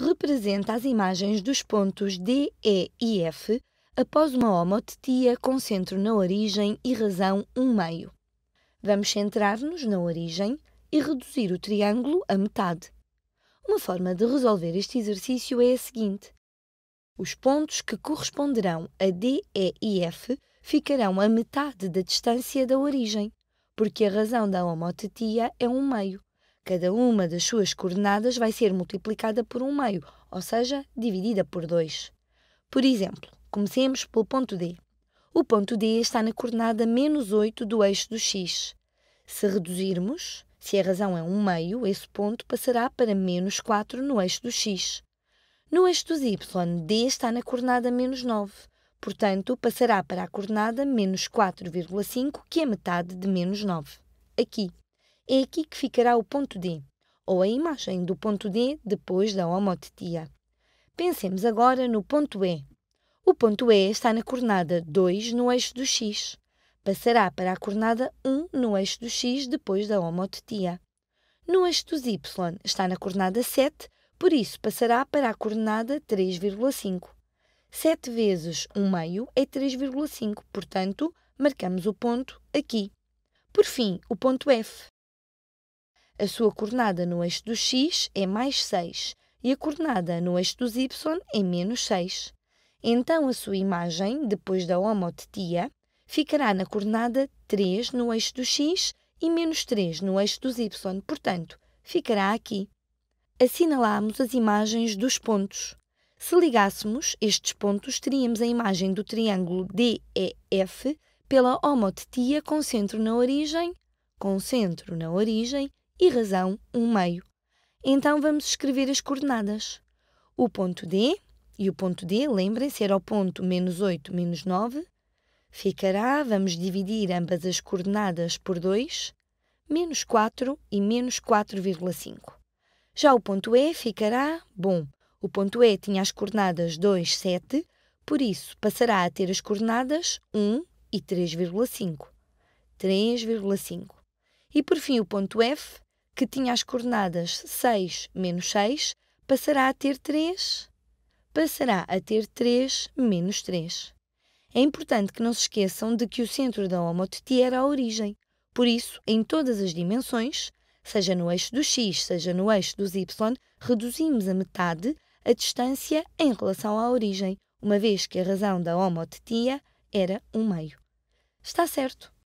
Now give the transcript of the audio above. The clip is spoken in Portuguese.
representa as imagens dos pontos D, E e F após uma homotetia com centro na origem e razão 1 meio. Vamos centrar-nos na origem e reduzir o triângulo à metade. Uma forma de resolver este exercício é a seguinte. Os pontos que corresponderão a D, E e F ficarão a metade da distância da origem, porque a razão da homotetia é um meio, Cada uma das suas coordenadas vai ser multiplicada por um meio, ou seja, dividida por 2. Por exemplo, comecemos pelo ponto D. O ponto D está na coordenada menos 8 do eixo do x. Se reduzirmos, se a razão é 1 meio, esse ponto passará para menos 4 no eixo do x. No eixo dos y, D está na coordenada menos 9. Portanto, passará para a coordenada menos 4,5, que é metade de menos 9. Aqui. É aqui que ficará o ponto D, ou a imagem do ponto D depois da homotetia. Pensemos agora no ponto E. O ponto E está na coordenada 2 no eixo do X. Passará para a coordenada 1 no eixo do X depois da homotetia. No eixo dos Y está na coordenada 7, por isso passará para a coordenada 3,5. 7 vezes 1 meio é 3,5, portanto, marcamos o ponto aqui. Por fim, o ponto F. A sua coordenada no eixo do x é mais 6 e a coordenada no eixo dos y é menos 6. Então a sua imagem, depois da homotetia, ficará na coordenada 3 no eixo do x e menos 3 no eixo dos y, portanto, ficará aqui. Assinalamos as imagens dos pontos. Se ligássemos estes pontos, teríamos a imagem do triângulo DEF pela homotetia com centro na origem, com centro na origem e razão um meio. Então vamos escrever as coordenadas. O ponto D, e o ponto D, lembrem-se, era o ponto menos 8 menos 9, ficará, vamos dividir ambas as coordenadas por 2, menos 4 e menos 4,5. Já o ponto E ficará, bom, o ponto E tinha as coordenadas 2, 7, por isso passará a ter as coordenadas 1 e 3,5. 3,5. E por fim o ponto F que tinha as coordenadas 6 menos 6, passará a ter 3, passará a ter 3 menos 3. É importante que não se esqueçam de que o centro da homotetia era a origem. Por isso, em todas as dimensões, seja no eixo do x, seja no eixo dos y, reduzimos a metade a distância em relação à origem, uma vez que a razão da homotetia era um meio. Está certo.